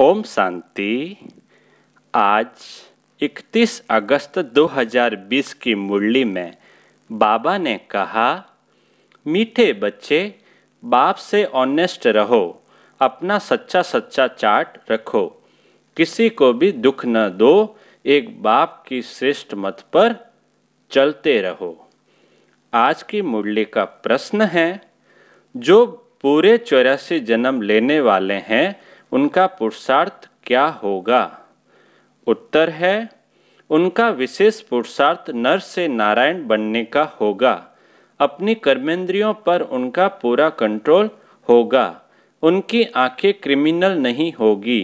ओम शांति आज 31 अगस्त 2020 की मुरली में बाबा ने कहा मीठे बच्चे बाप से ऑनेस्ट रहो अपना सच्चा सच्चा चाट रखो किसी को भी दुख न दो एक बाप की श्रेष्ठ मत पर चलते रहो आज की मुरली का प्रश्न है जो पूरे चौरासी जन्म लेने वाले हैं उनका पुरुषार्थ क्या होगा उत्तर है उनका विशेष पुरुषार्थ नर से नारायण बनने का होगा अपनी कर्मेंद्रियों पर उनका पूरा कंट्रोल होगा उनकी आंखें क्रिमिनल नहीं होगी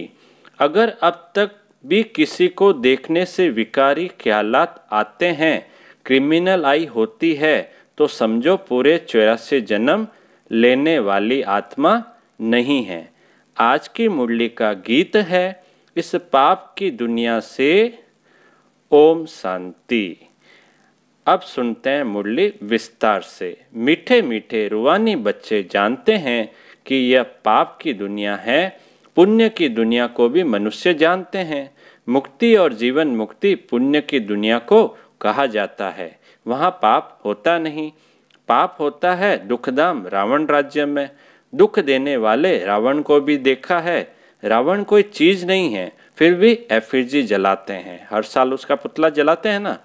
अगर अब तक भी किसी को देखने से विकारी ख्यालात आते हैं क्रिमिनल आई होती है तो समझो पूरे चौरासी जन्म लेने वाली आत्मा नहीं है आज की मुरली का गीत है इस पाप की दुनिया से ओम शांति अब सुनते हैं मुरली विस्तार से मीठे मीठे रुवानी बच्चे जानते हैं कि यह पाप की दुनिया है पुण्य की दुनिया को भी मनुष्य जानते हैं मुक्ति और जीवन मुक्ति पुण्य की दुनिया को कहा जाता है वहाँ पाप होता नहीं पाप होता है दुखदाम रावण राज्य में दुख देने वाले रावण को भी देखा है रावण कोई चीज़ नहीं है फिर भी एफिजी जलाते हैं हर साल उसका पुतला जलाते हैं ना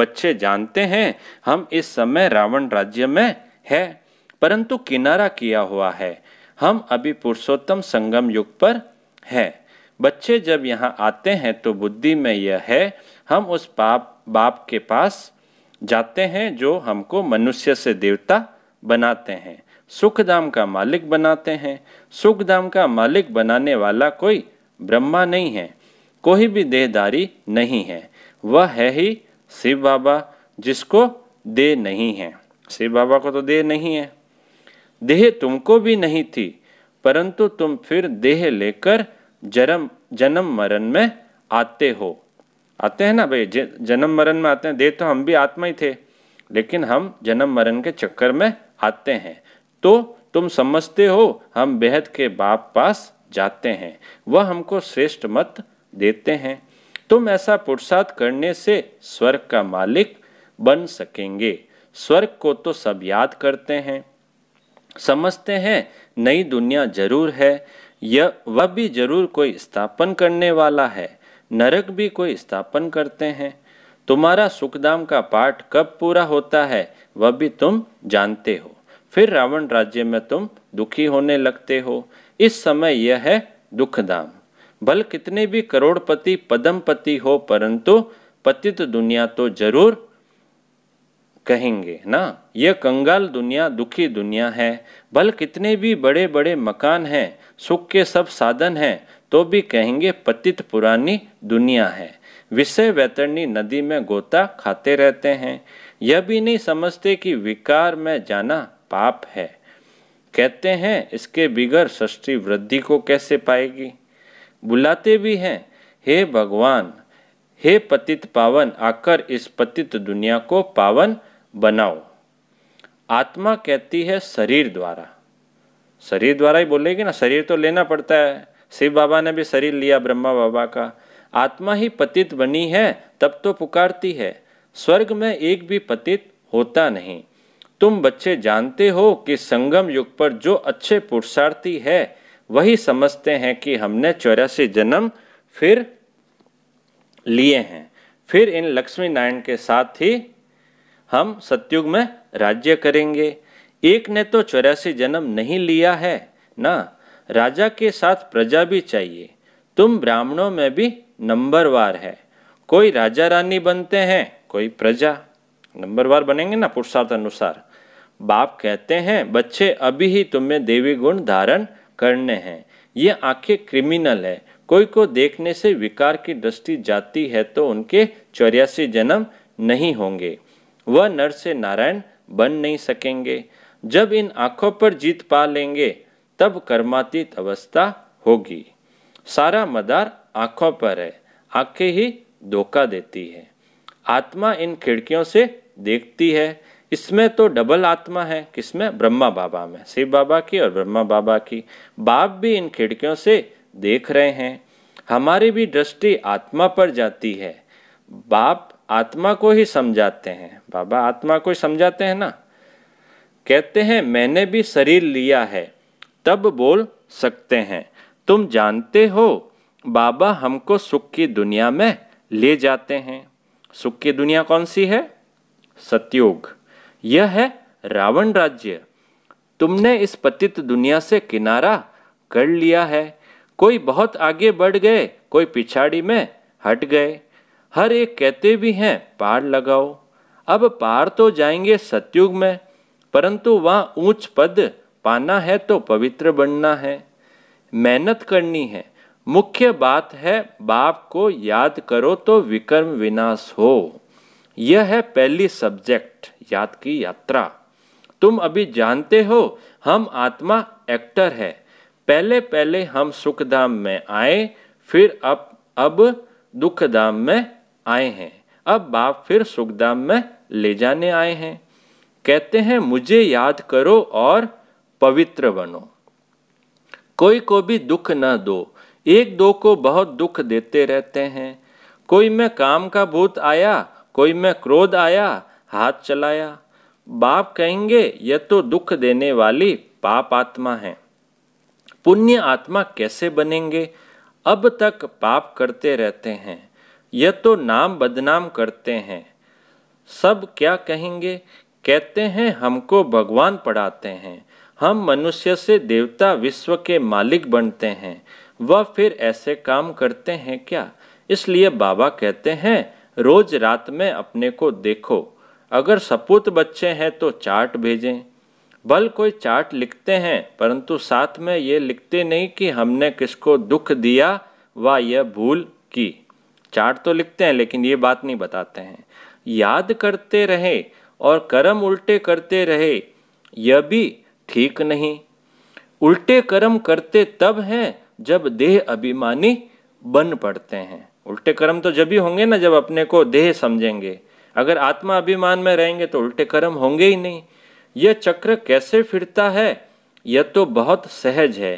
बच्चे जानते हैं हम इस समय रावण राज्य में है परंतु किनारा किया हुआ है हम अभी पुरुषोत्तम संगम युग पर है बच्चे जब यहाँ आते हैं तो बुद्धि में यह है हम उस पाप बाप के पास जाते हैं जो हमको मनुष्य से देवता बनाते हैं सुखधाम का मालिक बनाते हैं सुखधाम का मालिक बनाने वाला कोई ब्रह्मा नहीं है कोई भी देहदारी नहीं है वह है ही शिव बाबा जिसको देह नहीं है शिव बाबा को तो देह नहीं है देह तुमको भी नहीं थी परंतु तुम फिर देह लेकर जन्म जन्म मरण में आते हो आते हैं ना भाई जन्म मरण में आते हैं देह तो हम भी आत्मा ही थे लेकिन हम जन्म मरण के चक्कर में आते हैं तो तुम समझते हो हम बेहद के बाप पास जाते हैं वह हमको श्रेष्ठ मत देते हैं तुम ऐसा पुरुषार्थ करने से स्वर्ग का मालिक बन सकेंगे स्वर्ग को तो सब याद करते हैं समझते हैं नई दुनिया जरूर है यह वह भी जरूर कोई स्थापन करने वाला है नरक भी कोई स्थापन करते हैं तुम्हारा सुखदाम का पाठ कब पूरा होता है वह भी तुम जानते हो फिर रावण राज्य में तुम दुखी होने लगते हो इस समय यह है दाम भल कितने भी करोड़पति पति हो परंतु पतित दुनिया तो जरूर कहेंगे ना यह कंगाल दुनिया दुखी दुनिया है भल कितने भी बड़े बड़े मकान हैं सुख के सब साधन हैं तो भी कहेंगे पतित पुरानी दुनिया है विषय वैतरणी नदी में गोता खाते रहते हैं यह भी नहीं समझते कि विकार में जाना पाप है कहते हैं इसके बिगर सृष्टि वृद्धि को कैसे पाएगी बुलाते भी हैं हे भगवान हे पतित पावन आकर इस पतित दुनिया को पावन बनाओ आत्मा कहती है शरीर द्वारा शरीर द्वारा ही बोलेगी ना शरीर तो लेना पड़ता है शिव बाबा ने भी शरीर लिया ब्रह्मा बाबा का आत्मा ही पतित बनी है तब तो पुकारती है स्वर्ग में एक भी पतित होता नहीं तुम बच्चे जानते हो कि संगम युग पर जो अच्छे पुरुषार्थी है वही समझते हैं कि हमने चौरासी जन्म फिर लिए हैं फिर इन लक्ष्मी नारायण के साथ ही हम सत्युग में राज्य करेंगे एक ने तो चौरासी जन्म नहीं लिया है ना राजा के साथ प्रजा भी चाहिए तुम ब्राह्मणों में भी नंबरवार है कोई राजा रानी बनते हैं कोई प्रजा नंबरवार बनेंगे ना पुरुषार्थ अनुसार बाप कहते हैं बच्चे अभी ही तुम्हें देवी गुण धारण करने हैं ये आंखें क्रिमिनल है कोई को देखने से विकार की दृष्टि जाती है तो उनके चौरासी जन्म नहीं होंगे वह नर से नारायण बन नहीं सकेंगे जब इन आंखों पर जीत पा लेंगे तब कर्मातीत अवस्था होगी सारा मदार आंखों पर है आंखें ही धोखा देती है आत्मा इन खिड़कियों से देखती है इसमें तो डबल आत्मा है किसमें ब्रह्मा बाबा में शिव बाबा की और ब्रह्मा बाबा की बाप भी इन खिड़कियों से देख रहे हैं हमारी भी दृष्टि आत्मा पर जाती है बाप आत्मा को ही समझाते हैं बाबा आत्मा को ही समझाते हैं ना कहते हैं मैंने भी शरीर लिया है तब बोल सकते हैं तुम जानते हो बाबा हमको सुख की दुनिया में ले जाते हैं सुख की दुनिया कौन सी है सत्योग यह है रावण राज्य तुमने इस पतित दुनिया से किनारा कर लिया है कोई बहुत आगे बढ़ गए कोई पिछाड़ी में हट गए हर एक कहते भी हैं पार लगाओ अब पार तो जाएंगे सतयुग में परंतु वहाँ ऊंच पद पाना है तो पवित्र बनना है मेहनत करनी है मुख्य बात है बाप को याद करो तो विक्रम विनाश हो यह है पहली सब्जेक्ट याद की यात्रा तुम अभी जानते हो हम आत्मा एक्टर है पहले पहले हम सुखधाम में आए फिर अब अब दुखधाम में आए हैं अब बाप फिर सुखधाम में ले जाने आए हैं कहते हैं मुझे याद करो और पवित्र बनो कोई को भी दुख न दो एक दो को बहुत दुख देते रहते हैं कोई में काम का भूत आया कोई में क्रोध आया हाथ चलाया बाप कहेंगे यह तो दुख देने वाली पाप आत्मा है पुण्य आत्मा कैसे बनेंगे अब तक पाप करते रहते हैं यह तो नाम बदनाम करते हैं सब क्या कहेंगे कहते हैं हमको भगवान पढ़ाते हैं हम मनुष्य से देवता विश्व के मालिक बनते हैं वह फिर ऐसे काम करते हैं क्या इसलिए बाबा कहते हैं रोज रात में अपने को देखो अगर सपूत बच्चे हैं तो चार्ट भेजें भल कोई चार्ट लिखते हैं परंतु साथ में ये लिखते नहीं कि हमने किसको दुख दिया व यह भूल की चार्ट तो लिखते हैं लेकिन ये बात नहीं बताते हैं याद करते रहे और कर्म उल्टे करते रहे यह भी ठीक नहीं उल्टे कर्म करते तब हैं जब देह अभिमानी बन पड़ते हैं उल्टे कर्म तो जब ही होंगे ना जब अपने को देह समझेंगे अगर आत्मा अभिमान में रहेंगे तो उल्टे कर्म होंगे ही नहीं यह चक्र कैसे फिरता है यह तो बहुत सहज है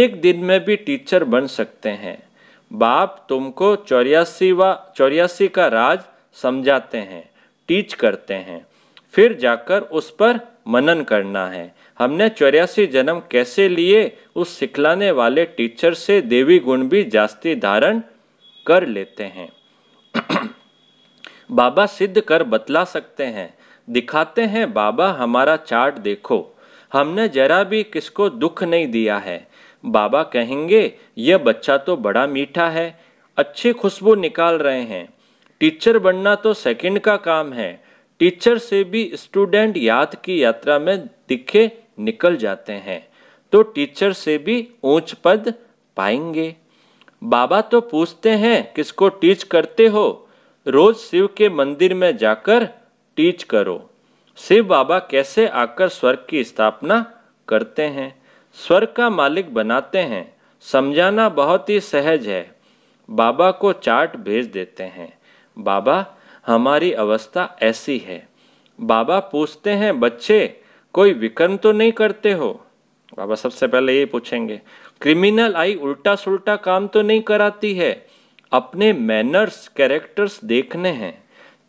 एक दिन में भी टीचर बन सकते हैं बाप तुमको चौरासी व चौरासी का राज समझाते हैं टीच करते हैं फिर जाकर उस पर मनन करना है हमने चौरासी जन्म कैसे लिए उस सिखलाने वाले टीचर से देवी गुण भी जास्ती धारण कर लेते हैं बाबा सिद्ध कर बतला सकते हैं दिखाते हैं बाबा हमारा चार्ट देखो हमने जरा भी किसको दुख नहीं दिया है बाबा कहेंगे यह बच्चा तो बड़ा मीठा है अच्छी खुशबू निकाल रहे हैं टीचर बनना तो सेकंड का काम है टीचर से भी स्टूडेंट याद की यात्रा में दिखे निकल जाते हैं तो टीचर से भी ऊंच पद पाएंगे बाबा तो पूछते हैं किसको टीच करते हो रोज शिव के मंदिर में जाकर टीच करो शिव बाबा कैसे आकर स्वर्ग की स्थापना करते हैं स्वर्ग का मालिक बनाते हैं समझाना बहुत ही सहज है बाबा को चार्ट भेज देते हैं बाबा हमारी अवस्था ऐसी है बाबा पूछते हैं बच्चे कोई विकर्म तो नहीं करते हो बाबा सबसे पहले ये पूछेंगे क्रिमिनल आई उल्टा सुल्टा काम तो नहीं कराती है अपने मैनर्स कैरेक्टर्स देखने हैं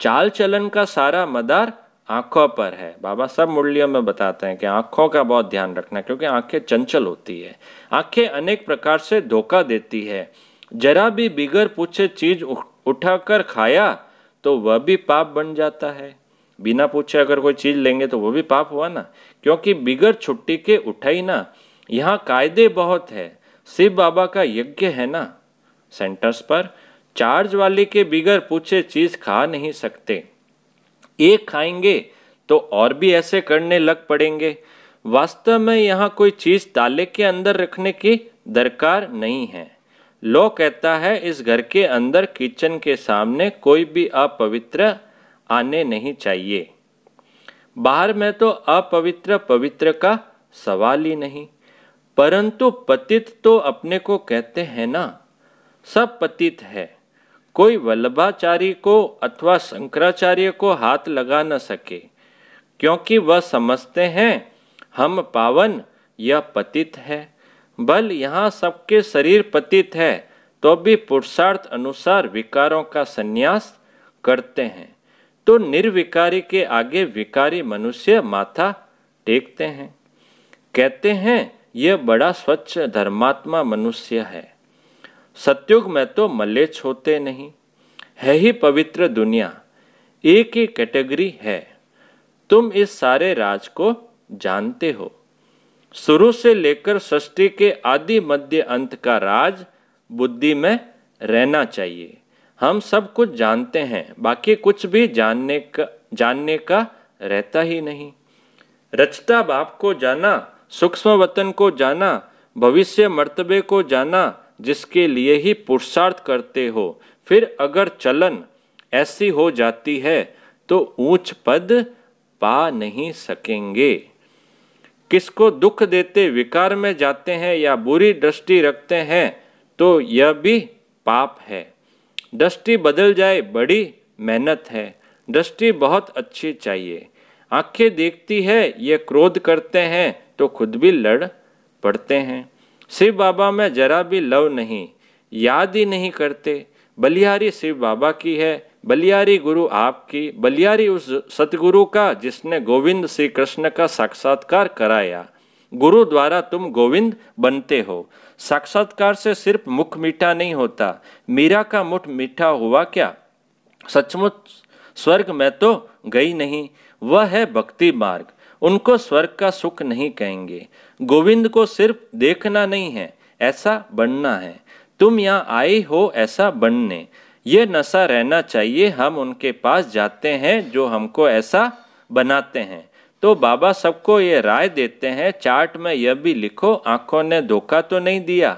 चाल चलन का सारा मदार आंखों पर है बाबा सब मुरलियों में बताते हैं कि आंखों का बहुत ध्यान रखना क्योंकि आंखें चंचल होती है आंखें अनेक प्रकार से धोखा देती है जरा भी बिगर पूछे चीज उठाकर खाया तो वह भी पाप बन जाता है बिना पूछे अगर कोई चीज़ लेंगे तो वो भी पाप हुआ ना क्योंकि बिगर छुट्टी के उठाई ना यहाँ कायदे बहुत है शिव बाबा का यज्ञ है ना सेंटर्स पर चार्ज वाले के बिगर पूछे चीज़ खा नहीं सकते एक खाएंगे तो और भी ऐसे करने लग पड़ेंगे वास्तव में यहाँ कोई चीज़ ताले के अंदर रखने की दरकार नहीं है लो कहता है इस घर के अंदर किचन के सामने कोई भी अपवित्र आने नहीं चाहिए बाहर में तो अपवित्र पवित्र का सवाल ही नहीं परंतु पतित तो अपने को कहते हैं ना सब पतित है कोई वल्लभाचार्य को अथवा शंकराचार्य को हाथ लगा न सके क्योंकि वह समझते हैं हम पावन या पतित है बल यहाँ सबके शरीर पतित है तो भी पुरुषार्थ अनुसार विकारों का संन्यास करते हैं तो निर्विकारी के आगे विकारी मनुष्य माथा टेकते हैं कहते हैं यह बड़ा स्वच्छ धर्मात्मा मनुष्य है सत्युग में तो मल्ले होते नहीं है ही पवित्र दुनिया एक ही कैटेगरी है तुम इस सारे राज को जानते हो शुरू से लेकर सृष्टि के आदि मध्य अंत का राज बुद्धि में रहना चाहिए हम सब कुछ जानते हैं बाकी कुछ भी जानने का जानने का रहता ही नहीं रचता बाप को जाना सूक्ष्म वतन को जाना भविष्य मर्तबे को जाना जिसके लिए ही पुरुषार्थ करते हो फिर अगर चलन ऐसी हो जाती है तो ऊंच पद पा नहीं सकेंगे किसको दुख देते विकार में जाते हैं या बुरी दृष्टि रखते हैं तो यह भी पाप है दृष्टि बदल जाए बड़ी मेहनत है दृष्टि बहुत अच्छी चाहिए आंखें देखती है ये क्रोध करते हैं तो खुद भी लड़ पड़ते हैं शिव बाबा में जरा भी लव नहीं याद ही नहीं करते बलिहारी शिव बाबा की है बलियारी गुरु आपकी बलियारी उस सतगुरु का जिसने गोविंद श्री कृष्ण का साक्षात्कार कराया गुरु द्वारा तुम गोविंद बनते हो साक्षात्कार से सिर्फ मुख मीठा नहीं होता मीरा का मुठ मीठा हुआ क्या सचमुच स्वर्ग में तो गई नहीं वह है भक्ति मार्ग उनको स्वर्ग का सुख नहीं कहेंगे गोविंद को सिर्फ देखना नहीं है ऐसा बनना है तुम यहाँ आए हो ऐसा बनने ये नशा रहना चाहिए हम उनके पास जाते हैं जो हमको ऐसा बनाते हैं तो बाबा सबको ये राय देते हैं चार्ट में यह भी लिखो आंखों ने धोखा तो नहीं दिया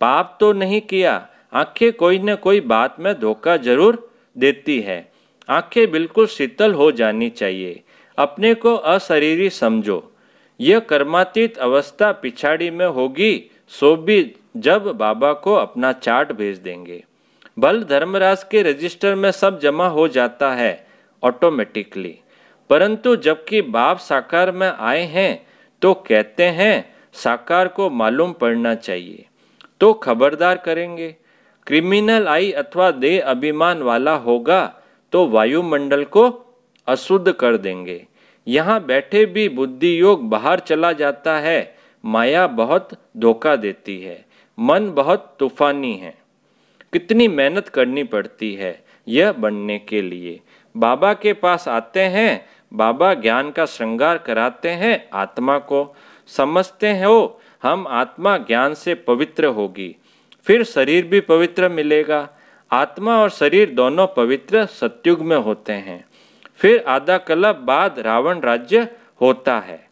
पाप तो नहीं किया आंखें कोई न कोई बात में धोखा जरूर देती है आंखें बिल्कुल शीतल हो जानी चाहिए अपने को अशरीरी समझो यह कर्मातीत अवस्था पिछाड़ी में होगी सो भी जब बाबा को अपना चार्ट भेज देंगे बल धर्मराज के रजिस्टर में सब जमा हो जाता है ऑटोमेटिकली परंतु जबकि बाप साकार में आए हैं तो कहते हैं साकार को मालूम पड़ना चाहिए तो खबरदार करेंगे क्रिमिनल आई अथवा देह अभिमान वाला होगा तो वायुमंडल को अशुद्ध कर देंगे यहाँ बैठे भी बुद्धि योग बाहर चला जाता है माया बहुत धोखा देती है मन बहुत तूफानी है कितनी मेहनत करनी पड़ती है यह बनने के लिए बाबा के पास आते हैं बाबा ज्ञान का श्रृंगार कराते हैं आत्मा को समझते हैं हो हम आत्मा ज्ञान से पवित्र होगी फिर शरीर भी पवित्र मिलेगा आत्मा और शरीर दोनों पवित्र सत्युग में होते हैं फिर आधा कला बाद रावण राज्य होता है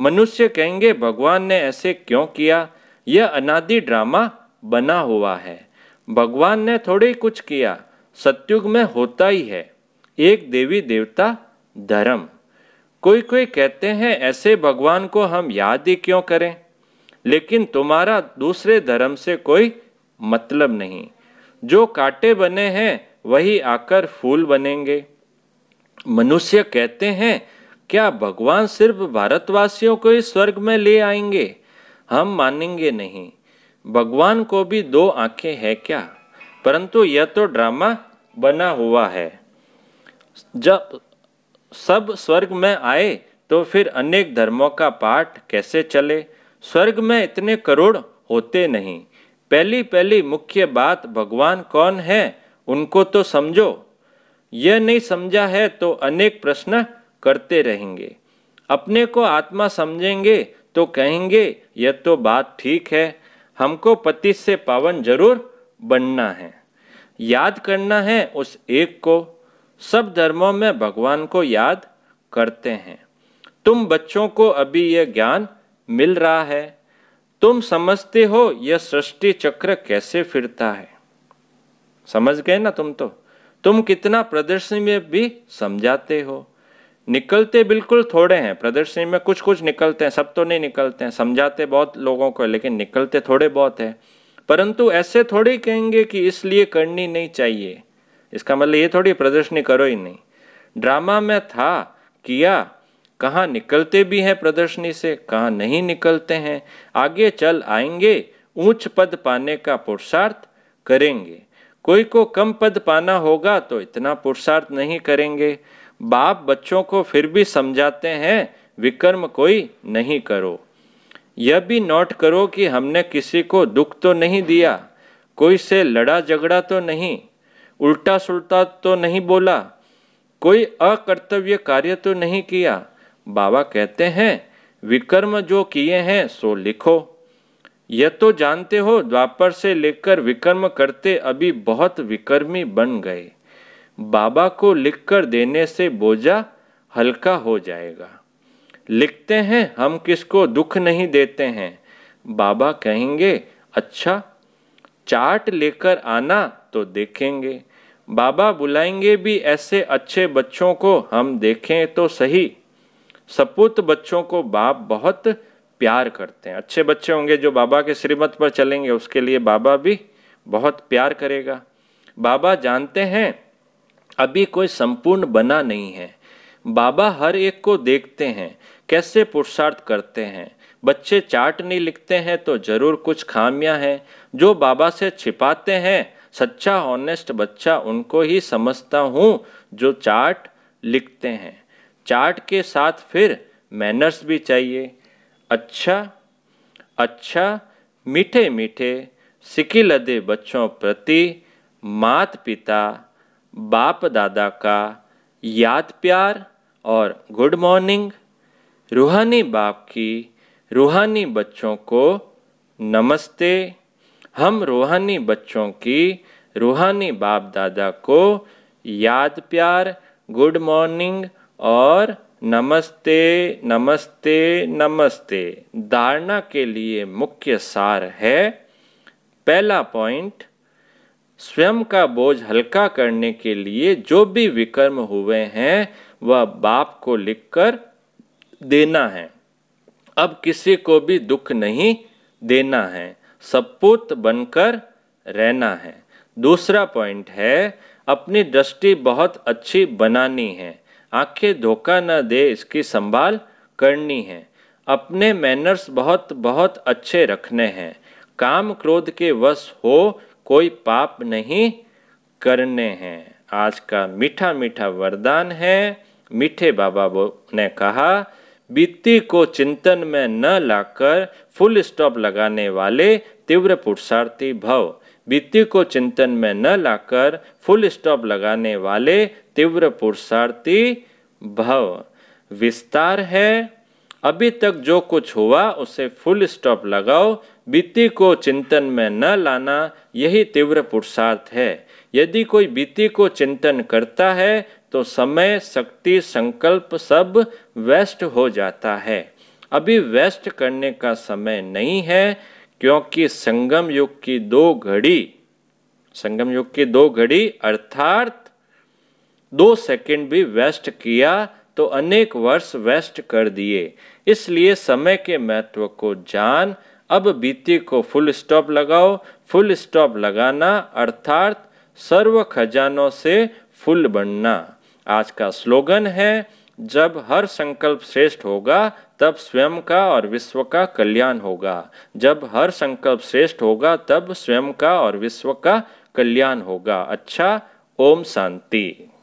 मनुष्य कहेंगे भगवान ने ऐसे क्यों किया यह अनादि ड्रामा बना हुआ है भगवान ने थोड़े कुछ किया सत्युग में होता ही है एक देवी देवता धर्म कोई कोई कहते हैं ऐसे भगवान को हम याद ही क्यों करें लेकिन तुम्हारा दूसरे धर्म से कोई मतलब नहीं जो कांटे बने हैं वही आकर फूल बनेंगे मनुष्य कहते हैं क्या भगवान सिर्फ भारतवासियों को ही स्वर्ग में ले आएंगे हम मानेंगे नहीं भगवान को भी दो आंखें हैं क्या परंतु यह तो ड्रामा बना हुआ है जब सब स्वर्ग में आए तो फिर अनेक धर्मों का पाठ कैसे चले स्वर्ग में इतने करोड़ होते नहीं पहली पहली मुख्य बात भगवान कौन है उनको तो समझो यह नहीं समझा है तो अनेक प्रश्न करते रहेंगे अपने को आत्मा समझेंगे तो कहेंगे यह तो बात ठीक है हमको पति से पावन जरूर बनना है याद करना है उस एक को सब धर्मों में भगवान को याद करते हैं तुम बच्चों को अभी यह ज्ञान मिल रहा है तुम समझते हो यह सृष्टि चक्र कैसे फिरता है समझ गए ना तुम तो तुम कितना प्रदर्शनी में भी समझाते हो निकलते बिल्कुल थोड़े हैं प्रदर्शनी में कुछ कुछ निकलते हैं सब तो नहीं निकलते हैं समझाते बहुत लोगों को लेकिन निकलते थोड़े बहुत हैं परंतु ऐसे थोड़े कहेंगे कि इसलिए करनी नहीं चाहिए इसका मतलब ये थोड़ी प्रदर्शनी करो ही नहीं ड्रामा में था किया कहाँ निकलते भी हैं प्रदर्शनी से कहाँ नहीं निकलते हैं आगे चल आएंगे ऊंच पद पाने का पुरुषार्थ करेंगे कोई को कम पद पाना होगा तो इतना पुरुषार्थ नहीं करेंगे बाप बच्चों को फिर भी समझाते हैं विकर्म कोई नहीं करो यह भी नोट करो कि हमने किसी को दुख तो नहीं दिया कोई से लड़ा झगड़ा तो नहीं उल्टा सुलटा तो नहीं बोला कोई अकर्तव्य कार्य तो नहीं किया बाबा कहते हैं विकर्म जो किए हैं सो लिखो यह तो जानते हो द्वापर से लेकर विकर्म करते अभी बहुत विकर्मी बन गए बाबा को लिखकर देने से बोझा हल्का हो जाएगा लिखते हैं हम किसको दुख नहीं देते हैं बाबा कहेंगे अच्छा चार्ट लेकर आना तो देखेंगे बाबा बुलाएंगे भी ऐसे अच्छे बच्चों को हम देखें तो सही सपूत बच्चों को बाप बहुत प्यार करते हैं अच्छे बच्चे होंगे जो बाबा के श्रीमत पर चलेंगे उसके लिए बाबा भी बहुत प्यार करेगा बाबा जानते हैं अभी कोई संपूर्ण बना नहीं है बाबा हर एक को देखते हैं कैसे पुरुषार्थ करते हैं बच्चे चाट नहीं लिखते हैं तो ज़रूर कुछ खामियां हैं जो बाबा से छिपाते हैं सच्चा ऑनेस्ट बच्चा उनको ही समझता हूँ जो चार्ट लिखते हैं चार्ट के साथ फिर मैनर्स भी चाहिए अच्छा अच्छा मीठे मीठे सिकी लदे बच्चों प्रति मात पिता बाप दादा का याद प्यार और गुड मॉर्निंग रूहानी बाप की रूहानी बच्चों को नमस्ते हम रूहानी बच्चों की रूहानी बाप दादा को याद प्यार गुड मॉर्निंग और नमस्ते नमस्ते नमस्ते धारणा के लिए मुख्य सार है पहला पॉइंट स्वयं का बोझ हल्का करने के लिए जो भी विकर्म हुए हैं वह बाप को लिखकर देना है अब किसी को भी दुख नहीं देना है सपूत बनकर रहना है दूसरा पॉइंट है अपनी दृष्टि बहुत अच्छी बनानी है आंखें धोखा न दे इसकी संभाल करनी है अपने मैनर्स बहुत बहुत अच्छे रखने हैं काम क्रोध के वश हो कोई पाप नहीं करने हैं आज का मीठा मीठा वरदान है मीठे बाबा ने कहा बीती को चिंतन में न लाकर फुल स्टॉप लगाने वाले तीव्र पुरुषार्थी भव बीती को चिंतन में न लाकर फुल स्टॉप लगाने वाले तीव्र पुरुषार्थी भव विस्तार है अभी तक जो कुछ हुआ उसे फुल स्टॉप लगाओ बीती को चिंतन में न लाना यही तीव्र पुरुषार्थ है यदि कोई बीती को चिंतन करता है तो समय शक्ति संकल्प सब वेस्ट हो जाता है अभी वेस्ट करने का समय नहीं है क्योंकि संगम युग की दो घड़ी संगम युग की दो घड़ी अर्थात दो सेकंड भी वेस्ट किया तो अनेक वर्ष वेस्ट कर दिए इसलिए समय के महत्व को जान अब बीती को फुल स्टॉप लगाओ फुल स्टॉप लगाना अर्थात सर्व खजानों से फुल बनना आज का स्लोगन है जब हर संकल्प श्रेष्ठ होगा तब स्वयं का और विश्व का कल्याण होगा जब हर संकल्प श्रेष्ठ होगा तब स्वयं का और विश्व का कल्याण होगा अच्छा ओम शांति